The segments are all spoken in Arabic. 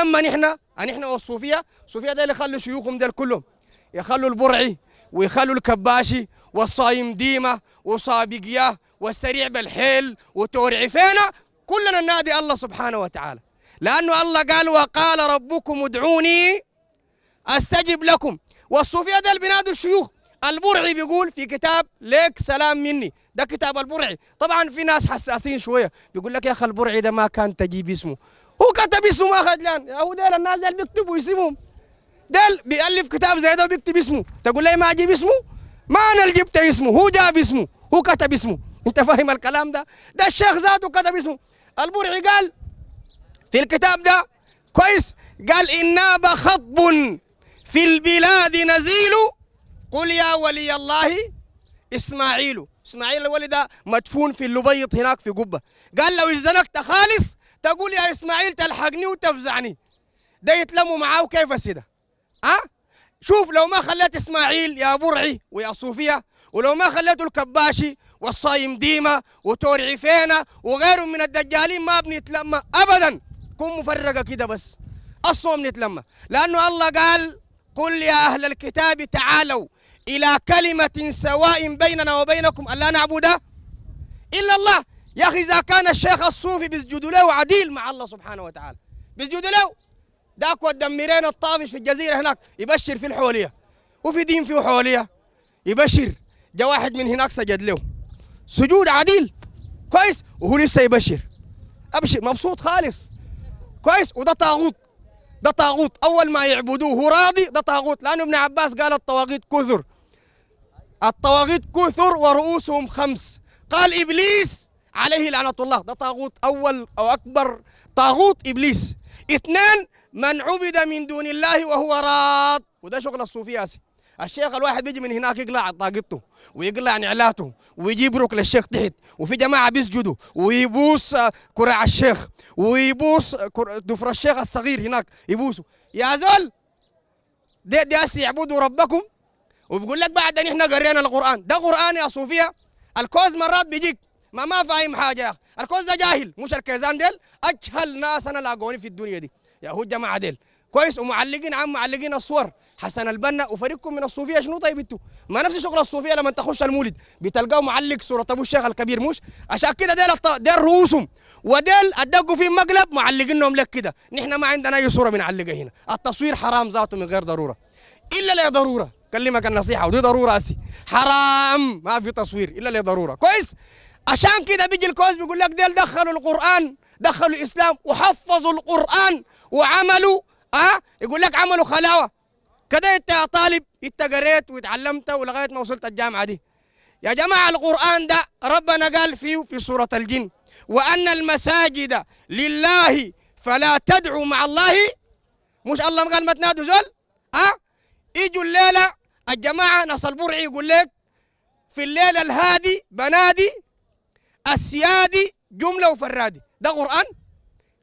اما نحن نحن والصوفيه الصوفيه ده اللي خلوا شيوخهم ده كلهم يخلوا البرعي ويخلوا الكباشي والصايم ديمه وصابقيه والسريع بالحيل وتورعي فينا كلنا ننادي الله سبحانه وتعالى لانه الله قال وقال ربكم ادعوني استجب لكم والصوفيه ده بينادوا الشيوخ البرعي بيقول في كتاب ليك سلام مني ده كتاب البرعي طبعا في ناس حساسين شويه بيقول لك يا اخي البرعي ده ما كان تجيب اسمه هو كتب اسمه ما خجلان يا هو ديل الناس ديل بيكتبوا اسمهم ديل بيألف كتاب زي ده وبيكتب اسمه تقول لي ما اجيب اسمه ما انا اللي جبت اسمه هو جاب اسمه هو كتب اسمه انت فاهم الكلام ده ده الشيخ ذاته كتب اسمه البرعي قال في الكتاب ده كويس قال إن ناب خطب في البلاد نزيل قل يا ولي الله إسماعيل إسماعيل الولي ده مدفون في اللبيط هناك في قبة قال لو ازدنكت خالص تقول يا اسماعيل تلحقني وتفزعني ده يتلموا معاه وكيف سيده ها آه؟ شوف لو ما خليت اسماعيل يا برعي ويا صوفيا ولو ما خليته الكباشي والصايم ديما وتور فينا وغيرهم من الدجالين ما بنتلمى ابدا كن مفرقه كده بس اصلا بنتلمى لانه الله قال قل يا اهل الكتاب تعالوا الى كلمه سواء بيننا وبينكم الا نعبد الا الله يا أخي إذا كان الشيخ الصوفي بيسجدوا له عديل مع الله سبحانه وتعالى بيسجدوا له داك والدميرين الطافش في الجزيرة هناك يبشر في الحولية وفي دين في حولية يبشر جا واحد من هناك سجد له سجود عديل كويس وهو لسه يبشر أبشر مبسوط خالص كويس وده طاغوت ده طاغوت أول ما يعبدوه هو راضي ده طاغوت لأنه ابن عباس قال الطواغيت كثر الطواغيت كثر ورؤوسهم خمس قال إبليس عليه لعنة الله ده طاغوت أول أو أكبر طاغوت إبليس اثنان من عبد من دون الله وهو راض وده شغل الصوفية الشيخ الواحد بيجي من هناك يقلع طاقته ويقلع نعلاته ويجيب ركل الشيخ تحت وفي جماعه بيسجدوا ويبوس كرع الشيخ ويبوس ضفر الشيخ الصغير هناك يبوسه يا زول دي دي يعبدوا ربكم وبقول لك بعد ان احنا قرينا القران ده قران يا صوفيه الكوز مرات بيجيك ما ما فاهم حاجه يا اخي الكوز ده جاهل مش الكيزان ديل اجهل ناس انا لاقوني في الدنيا دي يا هو الجماعه ديل كويس ومعلقين عم معلقين الصور حسن البنا وفريقكم من الصوفيه شنو طيب انتوا ما نفس شغل الصوفيه لما تخش المولد بتلقاه معلق صوره ابو الشيخ الكبير مش عشان كده ديل الط... ديل رؤوسهم وديل ادقوا في مقلب معلقينهم لك كده نحن ما عندنا اي صوره بنعلقها هنا التصوير حرام ذاته من غير ضروره الا لا ضروره كلمك النصيحه ودي ضروره اسي حرام ما في تصوير الا لضروره كويس عشان كده بيجي الكوز بيقول لك ديل دخلوا القرآن دخلوا الإسلام وحفظوا القرآن وعملوا أه يقول لك عملوا خلاوة كده أنت يا طالب أنت قريت وتعلمت ولغاية ما وصلت الجامعة دي يا جماعة القرآن ده ربنا قال فيه في سورة الجن وأن المساجد لله فلا تدعوا مع الله مش الله قال ما تنادوا زول أه يجوا الليلة الجماعة نص البرعي يقول لك في الليلة الهادي بنادي السيادي جملة وفرادي ده قرآن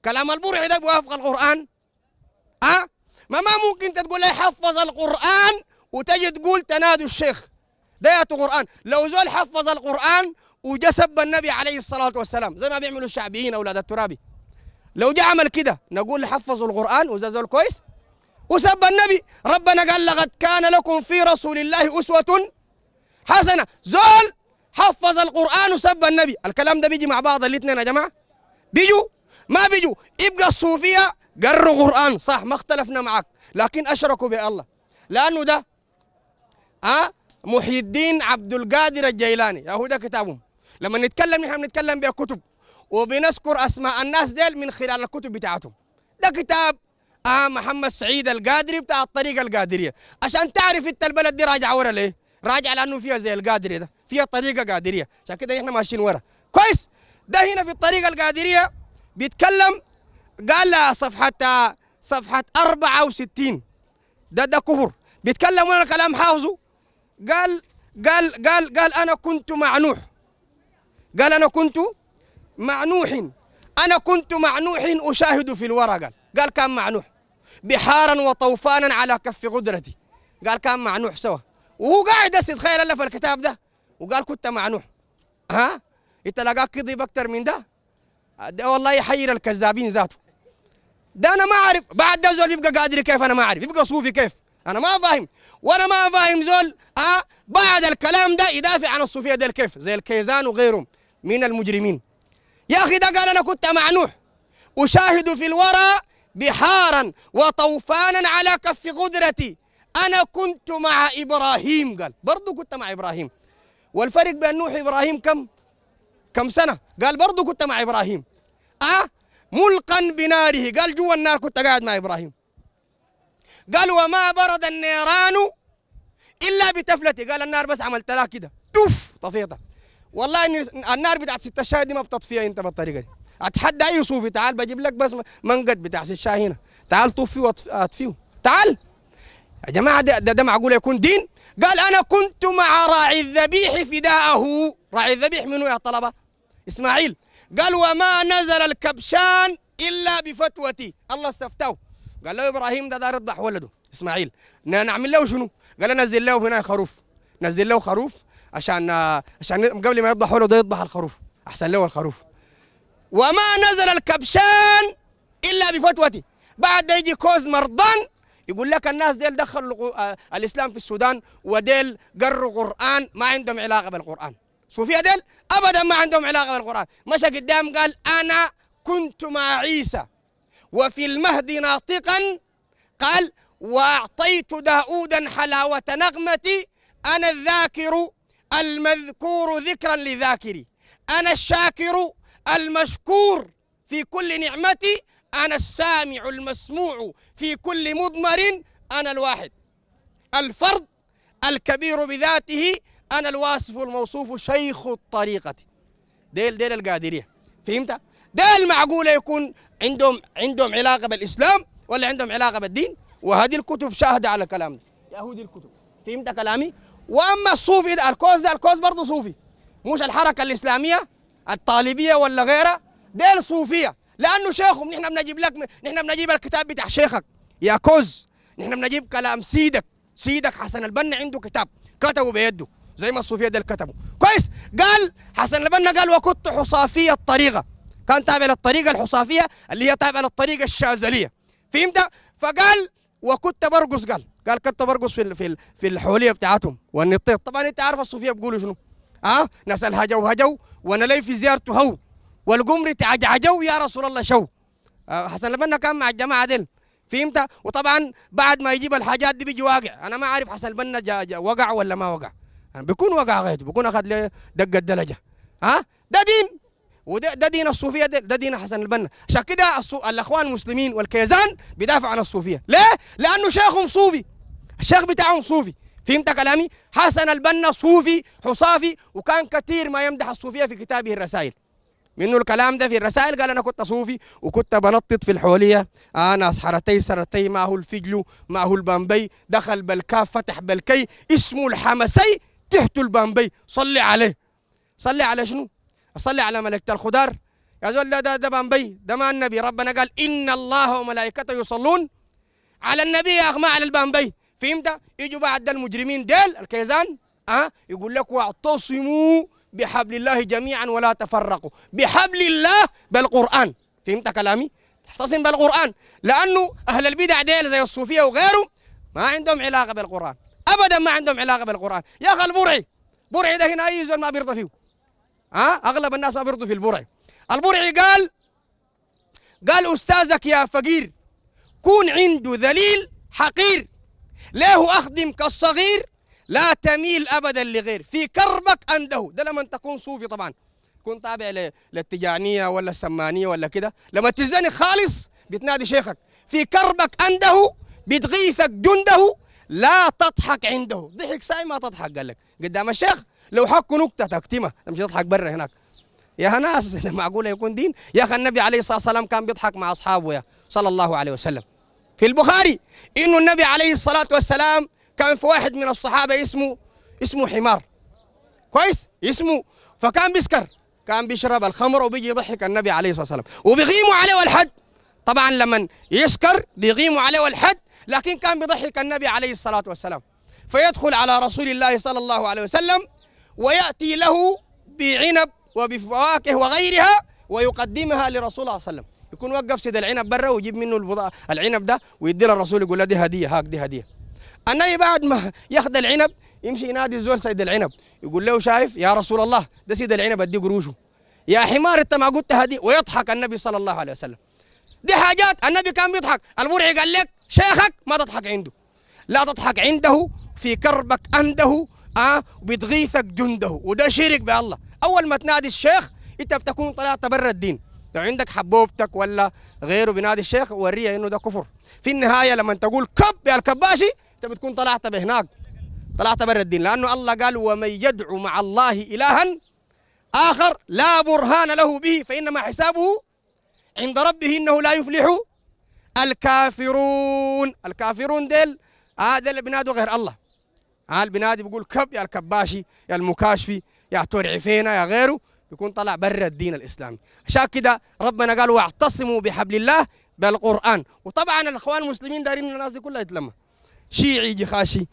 كلام البرعي ده بيوافق القرآن أه؟ ما ما ممكن انت تقول لي حفظ القرآن وتجي تقول تنادوا الشيخ ده يا قرآن لو زول حفظ القرآن وجا سب النبي عليه الصلاة والسلام زي ما بيعملوا الشعبيين أولاد الترابي لو جا عمل كده نقول حفظوا القرآن وزي زول كويس وسب النبي ربنا قال لقد كان لكم في رسول الله أسوة حسنة زول حفظ القرآن وسب النبي الكلام ده بيجي مع بعض الاثنين يا جماعة بيجوا ما بيجوا يبقى الصوفية قروا قرآن صح ما اختلفنا معك لكن أشركوا بالله لأنه ده ها أه؟ محي الدين عبد القادر الجيلاني يا هو ده كتابهم لما نتكلم نحن بنتكلم بكتب وبنذكر أسماء الناس ديل من خلال الكتب بتاعتهم ده كتاب آه محمد سعيد القادري بتاع الطريقة القادرية عشان تعرف انت البلد دي راجعة ورا ليه راجع لانه فيها زي القادريه ده فيها طريقه قادريه عشان كده احنا ماشيين ورا كويس ده هنا في الطريقه القادريه بيتكلم قال صفحه صفحه 64 ده ده كفر بيتكلم وانا الكلام حافظه قال قال قال قال انا كنت مع نوح قال انا كنت مع نوح انا كنت مع نوح اشاهد في الورقه قال قال كان مع نوح بحارا وطوفانا على كف قدرتي قال كان مع نوح سوا وهو قاعد بس تخيل الف الكتاب ده وقال كنت مع نوح ها انت لقاك كذب اكثر من ده ده والله يحير الكذابين ذاته ده انا ما اعرف بعد ده زول يبقى قادر كيف انا ما اعرف يبقى صوفي كيف انا ما فاهم وانا ما فاهم زول آه بعد الكلام ده يدافع عن الصوفيه ده كيف زي الكيزان وغيرهم من المجرمين يا اخي ده قال انا كنت مع نوح اشاهد في الورى بحارا وطوفانا على كف قدرتي أنا كنت مع إبراهيم قال برضو كنت مع إبراهيم والفرق بين نوح إبراهيم كم كم سنة قال برضو كنت مع إبراهيم أه ملقا بناره قال جوا النار كنت قاعد مع إبراهيم قال وما برد النيران إلا بتفلتي قال النار بس عملت لها كده توف طفيتها والله النار بتاعت ست الشاهد دي ما بتطفيها انت بالطريقه دي اتحدى اي صوفي تعال بجيب لك بس منقد بتاع ست الشاي هنا تعال طفي واطفيه آه، تعال يا جماعة ده, ده, ده معقول يكون دين قال أنا كنت مع راعي الذبيح فداءه راعي الذبيح منو يا طلبة إسماعيل قال وما نزل الكبشان إلا بفتوتي الله استفتاه قال له إبراهيم ده دار يذبح ولده إسماعيل نعمل له شنو قال نزل له هنا خروف نزل له خروف عشان عشان قبل ما يذبح ولده يذبح الخروف أحسن له الخروف وما نزل الكبشان إلا بفتوتي بعد يجي كوز مرضان يقول لك الناس ديل دخلوا آه، الاسلام في السودان وديل قروا قران ما عندهم علاقه بالقران صوفيا ديل ابدا ما عندهم علاقه بالقران مشى قدام قال انا كنت مع عيسى وفي المهد ناطقا قال واعطيت داودا حلاوه نغمتي انا الذاكر المذكور ذكرا لذاكري انا الشاكر المشكور في كل نعمتي أنا السامع المسموع في كل مضمر أنا الواحد الفرد الكبير بذاته أنا الواصف الموصوف شيخ الطريقة ديل ديل القادرية فهمت؟ ديل معقولة يكون عندهم عندهم علاقة بالإسلام ولا عندهم علاقة بالدين وهذه الكتب شاهدة على كلام يهودي الكتب فهمت كلامي؟ وأما الصوفي ده الكوز ده الكوز برضه صوفي مش الحركة الإسلامية الطالبية ولا غيرها ديل صوفية لانه شيخهم نحن بنجيب لك نحن بنجيب الكتاب بتاع شيخك يا كوز نحن بنجيب كلام سيدك سيدك حسن البنا عنده كتاب كتبه بيده زي ما الصوفيه ده كتبه كويس قال حسن البنا قال وكنت حصافيه الطريقه كان تابع للطريقه الحصافيه اللي هي تابعه للطريقه الشاذليه فهمت فقال وكنت برقص قال قال كنت برقص في في في الحوليه بتاعتهم والنطيط طبعا انت عارف الصوفيه بيقولوا شنو ها أه؟ ناس الهجو هجو وانا لي في زيارته هو والقمر تعجعجو يا رسول الله شو آه، حسن البنا كان مع الجماعه دين فهمت وطبعا بعد ما يجيب الحاجات دي بيجي واقع انا ما عارف حسن البنا جا جا وقع ولا ما وقع يعني بيكون وقع غير بيكون اخذ له دقه دلجه ها ده دين وده ده دين الصوفيه ده, ده دين حسن البنا عشان كده الاخوان المسلمين والكيزان بيدافعوا عن الصوفيه ليه؟ لانه شيخهم صوفي الشيخ بتاعهم صوفي فهمت كلامي؟ حسن البنا صوفي حصافي وكان كثير ما يمدح الصوفيه في كتابه الرسائل منه الكلام ده في الرسائل قال انا كنت صوفي وكنت بنطط في الحوليه انا آه، حرتي سرتي هو الفجلو هو البامبي دخل بالكاف فتح بالكي اسمه الحمسي تحت البامبي صلي عليه صلي على شنو؟ اصلي على ملكة الخضار يا زول ده ده, ده بامبي ده ما النبي ربنا قال ان الله وملائكته يصلون على النبي يا اخ ما على البامبي فهمت؟ يجوا بعد المجرمين ديل الكيزان ها أه؟ يقول لك واعتصموا بحبل الله جميعا ولا تفرقوا بحبل الله بالقرآن فهمت كلامي؟ اعتصم بالقرآن لأنه أهل البدع ديل زي الصوفية وغيره ما عندهم علاقة بالقرآن أبدا ما عندهم علاقة بالقرآن يا أخي البرعي برعي ده هنا أي زول ما بيرضى فيه ها أه؟ أغلب الناس ما بيرضوا في البرعي البرعي قال قال أستاذك يا فقير كون عنده ذليل حقير له أخدم كالصغير لا تميل ابدا لغير في كربك عنده ده لما تكون صوفي طبعا تكون تابع للتجانيه ولا السمانيه ولا كده لما تزني خالص بتنادي شيخك في كربك عنده بتغيثك جنده لا تضحك عنده ضحك ساي ما تضحك قال لك قدام الشيخ لو حكوا نكته تكتمه مش تضحك برا هناك يا ناس معقوله يكون دين يا اخي النبي عليه الصلاه والسلام كان بيضحك مع اصحابه يا صلى الله عليه وسلم في البخاري انه النبي عليه الصلاه والسلام كان في واحد من الصحابه اسمه اسمه حمار كويس اسمه فكان بيسكر كان بيشرب الخمر وبيجي يضحك النبي عليه الصلاه والسلام وبيغيموا عليه الحد طبعا لما يسكر بيغيموا عليه الحد لكن كان بيضحك النبي عليه الصلاه والسلام فيدخل على رسول الله صلى الله عليه وسلم وياتي له بعنب وبفواكه وغيرها ويقدمها لرسول الله صلى الله عليه وسلم يكون وقف سيد العنب برا ويجيب منه العنب ده ويدي للرسول يقول له دي هديه هاك دي هديه النبي بعد ما ياخذ العنب يمشي ينادي الزول سيد العنب يقول له شايف يا رسول الله ده سيد العنب ادي قروشه يا حمار انت ما قلت هذه ويضحك النبي صلى الله عليه وسلم دي حاجات النبي كان بيضحك المرعي قال لك شيخك ما تضحك عنده لا تضحك عنده في كربك عنده اه بتغيثك جنده وده شرك بالله اول ما تنادي الشيخ انت بتكون طلعت برا الدين لو عندك حبوبتك ولا غيره بنادي الشيخ وريه انه ده كفر في النهايه لما تقول كب يا الكباشي انت بتكون طلعت بهناك طلعت برا الدين لانه الله قال ومن يدعو مع الله الها اخر لا برهان له به فانما حسابه عند ربه انه لا يفلح الكافرون الكافرون ديل هذا آه اللي غير الله آه البنادي بيقول كب يا الكباشي يا المكاشفي يا ترعفينا يا غيره يكون طلع برا الدين الاسلامي عشان كده ربنا قال واعتصموا بحبل الله بالقران وطبعا الاخوان المسلمين من الناس دي كلها يتلمى شيعي جخاشي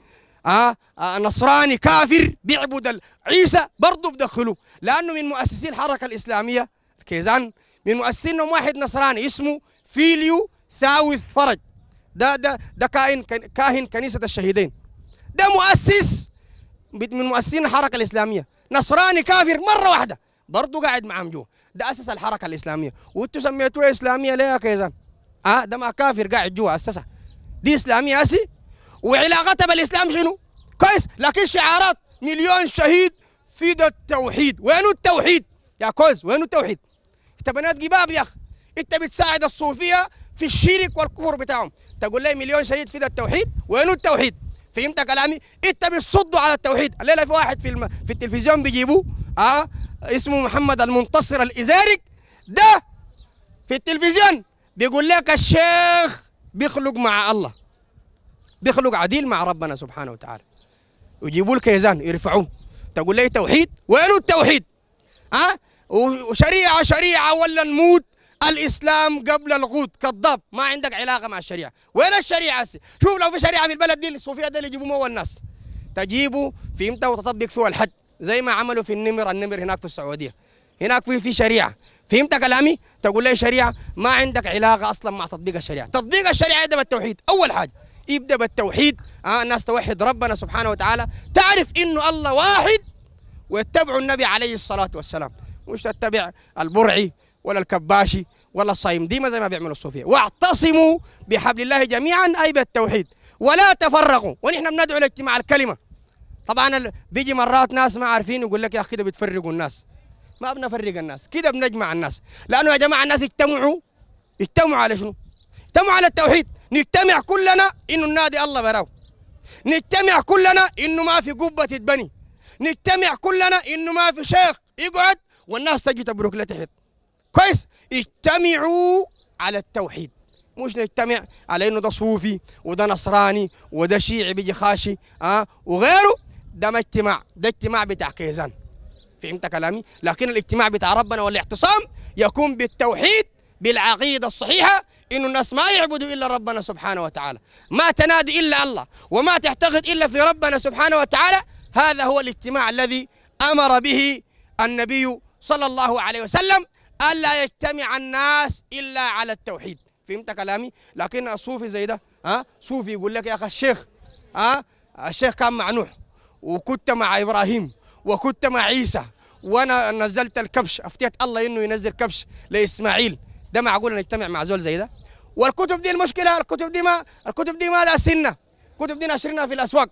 آه, آه نصراني كافر بيعبد عيسى برضه بدخلوه لانه من مؤسسي الحركه الاسلاميه كيزان من مؤسسينهم واحد نصراني اسمه فيليو ثاوث فرج ده ده ده كائن كاهن كنيسه الشهيدين ده مؤسس من مؤسسين الحركه الاسلاميه نصراني كافر مره واحده برضه قاعد معاهم جوا ده اسس الحركه الاسلاميه وانتوا سميتوها اسلاميه ليه يا كيزان؟ اه ده ما كافر قاعد جوا اسسها دي اسلاميه اسي وعلاقتها بالاسلام شنو؟ كويس لكن شعارات مليون شهيد في ده التوحيد وين التوحيد؟ يا كويس وين التوحيد؟ انت بنات جباب يا اخي انت بتساعد الصوفيه في الشرك والكفر بتاعهم تقول لي مليون شهيد في ده التوحيد وين التوحيد؟ فهمت كلامي انت بتصدوا على التوحيد الليله في واحد في الم... في التلفزيون بيجيبوه اه اسمه محمد المنتصر الازارق ده في التلفزيون بيقول لك الشيخ بيخلق مع الله بيخلق عديل مع ربنا سبحانه وتعالى ويجيبوا لك يزان يرفعوه تقول لي توحيد وينه التوحيد ها أه؟ وشريعه شريعه ولا نموت الاسلام قبل الغود كذاب ما عندك علاقه مع الشريعه وين الشريعه هسه شوف لو في شريعه في البلد دي الصوفيه دي اللي يجيبوه اول الناس في امتى وتطبق فيه الحد زي ما عملوا في النمر النمر هناك في السعوديه هناك في في شريعه فهمت كلامي تقول لي شريعه ما عندك علاقه اصلا مع تطبيق الشريعه تطبيق الشريعه يبدا بالتوحيد اول حاجه يبدا بالتوحيد آه الناس توحد ربنا سبحانه وتعالى تعرف انه الله واحد ويتبعوا النبي عليه الصلاه والسلام مش تتبع البرعي ولا الكباشي ولا الصايم ديما زي ما بيعملوا الصوفيه واعتصموا بحبل الله جميعا اي بالتوحيد ولا تفرقوا ونحن بندعو لاجتماع الكلمه طبعا بيجي مرات ناس ما عارفين يقول لك يا اخي كده بتفرقوا الناس ما بنفرق الناس كده بنجمع الناس لانه يا جماعه الناس اجتمعوا اجتمعوا على شنو؟ اجتمعوا على التوحيد نجتمع كلنا انه النادي الله براو نجتمع كلنا انه ما في قبه تتبني نجتمع كلنا انه ما في شيخ يقعد والناس تجي تبرك لتحت كويس اجتمعوا على التوحيد مش نجتمع على انه ده صوفي وده نصراني وده شيعي بيجي خاشي اه وغيره ده ما اجتماع ده اجتماع بتاع كيزان فهمت كلامي لكن الاجتماع بتاع ربنا والاعتصام يكون بالتوحيد بالعقيده الصحيحه انه الناس ما يعبدوا الا ربنا سبحانه وتعالى ما تنادي الا الله وما تعتقد الا في ربنا سبحانه وتعالى هذا هو الاجتماع الذي امر به النبي صلى الله عليه وسلم ألا يجتمع الناس إلا على التوحيد فهمت كلامي لكن الصوفي زي ده ها صوفي يقول لك يا أخي الشيخ ها الشيخ كان مع نوح وكنت مع إبراهيم وكنت مع عيسى وأنا نزلت الكبش أفتيت الله إنه ينزل كبش لإسماعيل ده معقول نجتمع مع زول زي ده والكتب دي المشكلة الكتب دي ما الكتب دي ما لها سنة الكتب دي ناشرينها في الأسواق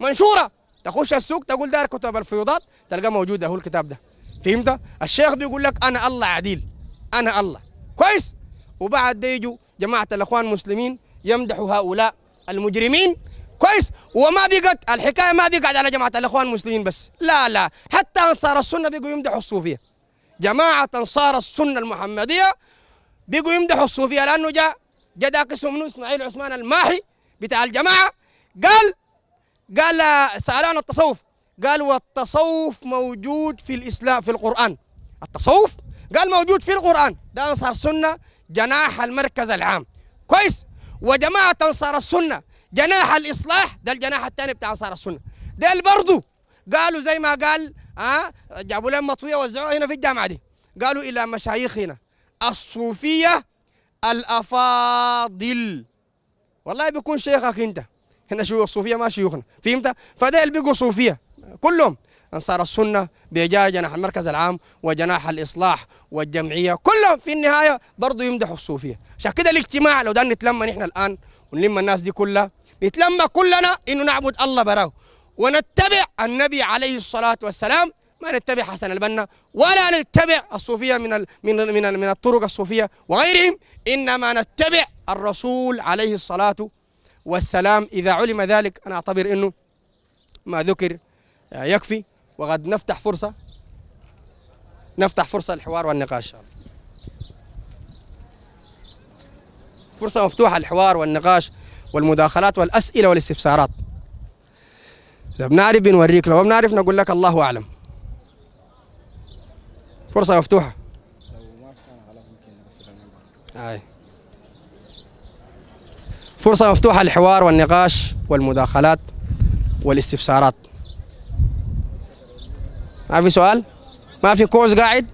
منشورة تخش السوق تقول دار كتب الفيوضات تلقى موجودة هو الكتاب ده فهمت الشيخ بيقول لك انا الله عديل انا الله كويس وبعد ده يجوا جماعه الاخوان المسلمين يمدحوا هؤلاء المجرمين كويس وما بقت الحكايه ما بقت على جماعه الاخوان المسلمين بس لا لا حتى انصار السنه بيجوا يمدحوا الصوفيه جماعه انصار السنه المحمديه بيجوا يمدحوا الصوفيه لانه جاء جاء ذاك اسمه اسماعيل عثمان الماحي بتاع الجماعه قال قال آه، سالان التصوف قال والتصوف موجود في الإسلام في القرآن التصوف قال موجود في القرآن ده أنصار سنة جناح المركز العام كويس وجماعة أنصار السنة جناح الإصلاح ده الجناح الثاني بتاع أنصار السنة ديل برضو قالوا زي ما قال آه جابوا لهم مطوية وزعوها هنا في الجامعة دي قالوا إلى مشايخنا الصوفية الأفاضل والله بيكون شيخك أنت هنا شو الصوفية ما شيوخنا فهمت اللي بيقول صوفية كلهم أنصار السنة بإجاء جناح المركز العام وجناح الإصلاح والجمعية كلهم في النهاية برضه يمدحوا الصوفية عشان كده الاجتماع لو ده نتلمى نحن الآن ونلم الناس دي كلها نتلم كلنا إنه نعبد الله براه ونتبع النبي عليه الصلاة والسلام ما نتبع حسن البنا ولا نتبع الصوفية من ال من ال من, ال من الطرق الصوفية وغيرهم إنما نتبع الرسول عليه الصلاة والسلام إذا علم ذلك أنا أعتبر أنه ما ذكر آه، يكفي وقد نفتح فرصة نفتح فرصة للحوار والنقاش فرصة مفتوحة للحوار والنقاش والمداخلات والأسئلة والاستفسارات إذا بنعرف بنوريك لو بنعرف نقول لك الله أعلم فرصة مفتوحة أي. فرصة مفتوحة للحوار والنقاش والمداخلات والاستفسارات ما في سؤال ما في كوز قاعد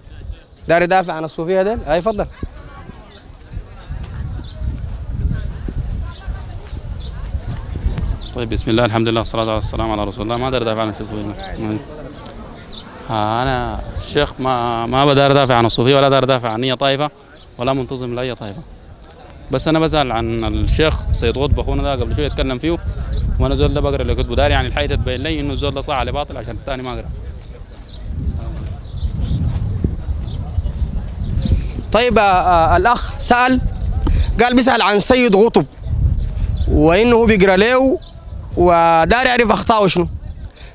داري يدافع عن الصوفيه ديل اي فضل طيب بسم الله الحمد لله والصلاه والسلام على رسول الله ما داري دافع عن الصوفيه آه، انا الشيخ ما ما بدار دافع عن الصوفيه ولا دار دافع عن اي طائفه ولا منتظم لاي طائفه بس انا بسال عن الشيخ سيد غضب اخونا ده قبل شويه اتكلم فيه وانا زول ده بقرا اللي كتبه داري يعني الحقيقه تبين لي انه الزول ده صح على باطل عشان الثاني ما اقرا طيب آه، آه، الاخ سال قال بيسال عن سيد قطب وانه هو بيقرا له ودار يعرف اخطائه شنو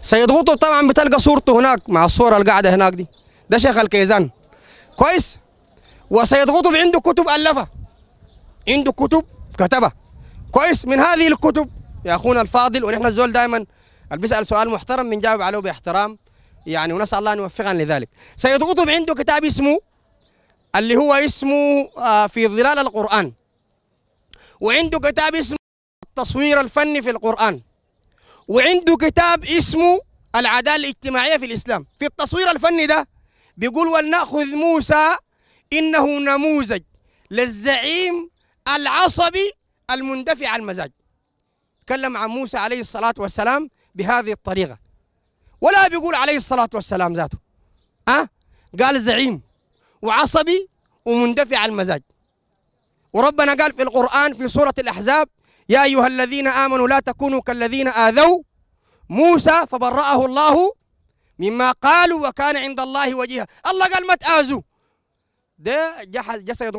سيد قطب طبعا بتلقى صورته هناك مع الصوره اللي قاعده هناك دي ده شيخ الكيزان كويس وسيد قطب عنده كتب الفها عنده كتب كتبها كويس من هذه الكتب يا اخونا الفاضل ونحن الزول دائما اللي بيسال سؤال محترم بنجاوب عليه باحترام يعني ونسال الله ان يوفقنا لذلك سيد قطب عنده كتاب اسمه اللي هو اسمه آه، في ظلال القرآن وعنده كتاب اسمه التصوير الفني في القرآن وعنده كتاب اسمه العدالة الاجتماعية في الإسلام في التصوير الفني ده بيقول ولنأخذ موسى إنه نموذج للزعيم العصبي المندفع المزاج تكلم عن موسى عليه الصلاة والسلام بهذه الطريقة ولا بيقول عليه الصلاة والسلام ذاته أه؟ قال زعيم وعصبي ومندفع المزاج وربنا قال في القرآن في سورة الأحزاب يا أيها الذين آمنوا لا تكونوا كالذين آذوا موسى فبرأه الله مما قالوا وكان عند الله وجيها الله قال ما تآذوا ده جسد سيد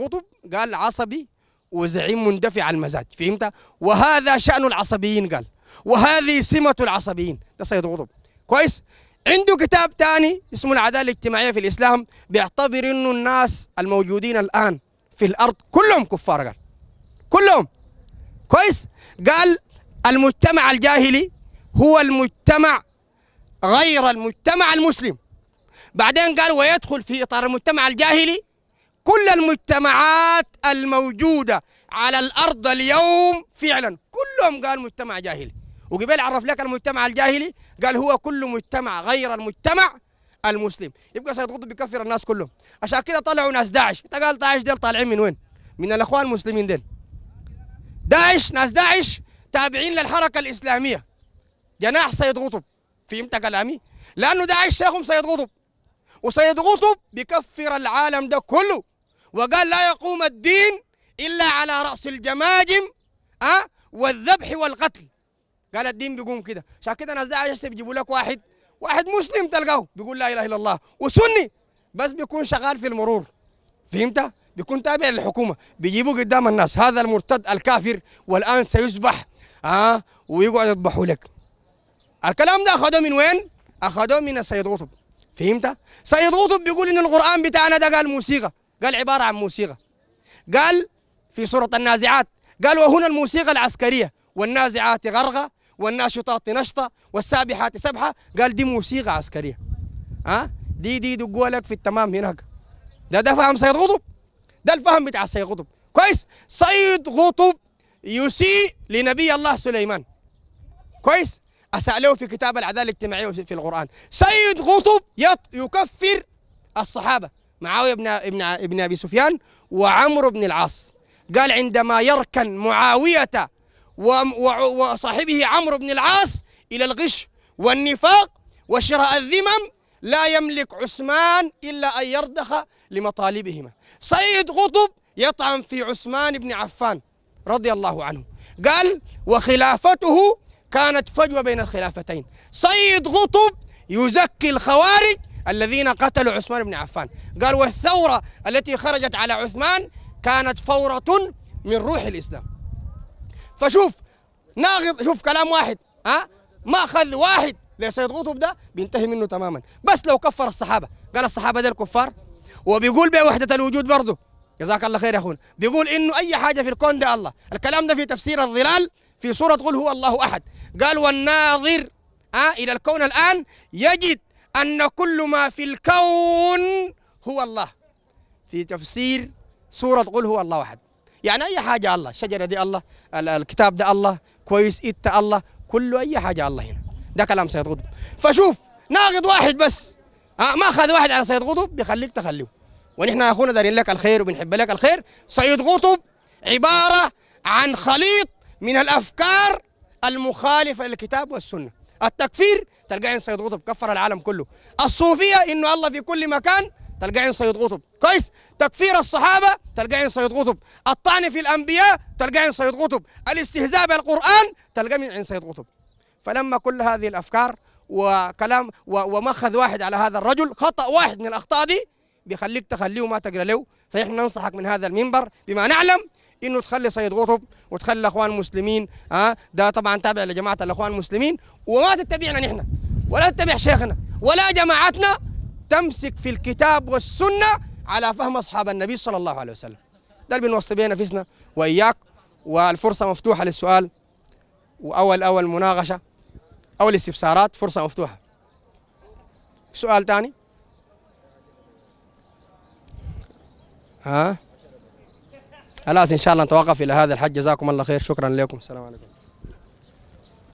قال عصبي وزعيم مندفع المزاج فهمت وهذا شأن العصبيين قال وهذه سمة العصبيين ده سيد غطب كويس عنده كتاب ثاني اسمه العداله الاجتماعيه في الاسلام بيعتبر انه الناس الموجودين الان في الارض كلهم كفار قال كلهم كويس قال المجتمع الجاهلي هو المجتمع غير المجتمع المسلم بعدين قال ويدخل في اطار المجتمع الجاهلي كل المجتمعات الموجوده على الارض اليوم فعلا كلهم قال مجتمع جاهلي وقبل عرف لك المجتمع الجاهلي قال هو كل مجتمع غير المجتمع المسلم يبقى سيد قطب بيكفر الناس كلهم عشان كده طلعوا ناس داعش انت قال داعش ديل طالعين من وين من الاخوان المسلمين ديل داعش ناس داعش تابعين للحركه الاسلاميه جناح سيد قطب فهمت كلامي لانه داعش شيخهم سيد قطب وسيد قطب بيكفر العالم ده كله وقال لا يقوم الدين الا على راس الجماجم أه؟ والذبح والقتل قال الدين بيقوم كده عشان كده الناس دي هسه بيجيبوا لك واحد واحد مسلم تلقاه بيقول لا اله الا الله وسني بس بيكون شغال في المرور فهمت؟ بيكون تابع للحكومه بيجيبوا قدام الناس هذا المرتد الكافر والان سيذبح اه ويقعد يذبحوا لك الكلام ده اخذوه من وين؟ اخذوه من السيد قطب فهمت؟ سيد قطب بيقول ان القران بتاعنا ده قال موسيقى قال عباره عن موسيقى قال في سوره النازعات قال وهنا الموسيقى العسكريه والنازعات غرغه والناشطات نشطه والسابحات سبحه قال دي موسيقى عسكريه ها أه؟ دي دي دقوا لك في التمام هناك ده ده فهم سيد قطب ده الفهم بتاع سيد قطب كويس سيد قطب يسيء لنبي الله سليمان كويس اساء له في كتاب العداله الاجتماعيه في القران سيد قطب يكفر الصحابه معاويه بن ابن ابن ابي سفيان وعمرو بن العاص قال عندما يركن معاويه وصاحبه عمرو بن العاص إلى الغش والنفاق وشراء الذمم لا يملك عثمان إلا أن يرضخ لمطالبهما سيد قطب يطعن في عثمان بن عفان رضي الله عنه قال وخلافته كانت فجوة بين الخلافتين سيد قطب يزكي الخوارج الذين قتلوا عثمان بن عفان قال والثورة التي خرجت على عثمان كانت فورة من روح الإسلام فشوف ناغض شوف كلام واحد ها ماخذ واحد لسيد قطب ده بينتهي منه تماما بس لو كفر الصحابه قال الصحابه ده الكفار وبيقول بوحده الوجود برضه جزاك الله خير يا اخونا بيقول انه اي حاجه في الكون ده الله الكلام ده في تفسير الظلال في سوره قل هو الله احد قال والناظر آه الى الكون الان يجد ان كل ما في الكون هو الله في تفسير سوره قل هو الله احد يعني اي حاجه الله الشجره دي الله الكتاب ده الله كويس انت الله كله اي حاجه الله هنا ده كلام سيد قطب فشوف ناقض واحد بس آه، ما اخذ واحد على سيد قطب بيخليك تخليه ونحن يا اخونا دارين لك الخير وبنحب لك الخير سيد قطب عباره عن خليط من الافكار المخالفه للكتاب والسنه التكفير تلقى عند سيد قطب كفر العالم كله الصوفيه انه الله في كل مكان صيد قطب كويس تكفير الصحابة صيد قطب الطعن في الأنبياء صيد قطب الاستهزاء بالقرآن تلقاه من قطب فلما كل هذه الأفكار وكلام ومخذ واحد على هذا الرجل خطأ واحد من الأخطاء دي بيخليك تخليه وما تقرا له فنحن ننصحك من هذا المنبر بما نعلم انه تخلي سيد قطب وتخلي الاخوان المسلمين ها آه، ده طبعا تابع لجماعه الاخوان المسلمين وما تتبعنا نحن ولا تتبع شيخنا ولا جماعتنا تمسك في الكتاب والسنة على فهم أصحاب النبي صلى الله عليه وسلم ده اللي بنوصي به نفسنا وإياك والفرصة مفتوحة للسؤال وأول أول مناقشة أو الاستفسارات فرصة مفتوحة سؤال ثاني ها خلاص إن شاء الله نتوقف إلى هذا الحج جزاكم الله خير شكرا لكم السلام عليكم